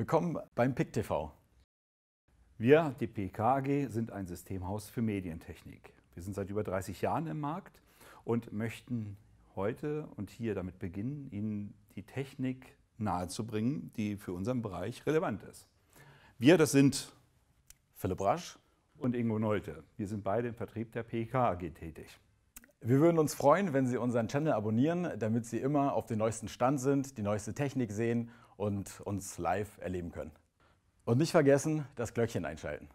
Willkommen beim PIC TV. Wir, die AG, sind ein Systemhaus für Medientechnik. Wir sind seit über 30 Jahren im Markt und möchten heute und hier damit beginnen, Ihnen die Technik nahezubringen, die für unseren Bereich relevant ist. Wir, das sind Philipp Rasch und Ingo Nolte. Wir sind beide im Vertrieb der AG tätig. Wir würden uns freuen, wenn Sie unseren Channel abonnieren, damit Sie immer auf den neuesten Stand sind, die neueste Technik sehen und uns live erleben können. Und nicht vergessen, das Glöckchen einschalten.